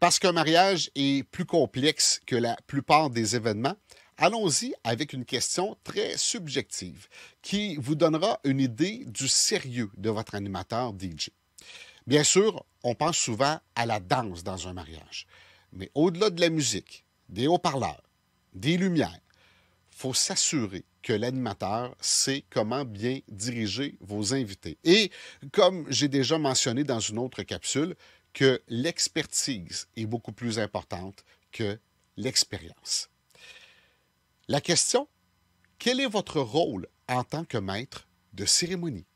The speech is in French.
Parce qu'un mariage est plus complexe que la plupart des événements, allons-y avec une question très subjective qui vous donnera une idée du sérieux de votre animateur DJ. Bien sûr, on pense souvent à la danse dans un mariage, mais au-delà de la musique, des haut-parleurs, des lumières, faut s'assurer que l'animateur sait comment bien diriger vos invités. Et comme j'ai déjà mentionné dans une autre capsule, que l'expertise est beaucoup plus importante que l'expérience. La question, quel est votre rôle en tant que maître de cérémonie?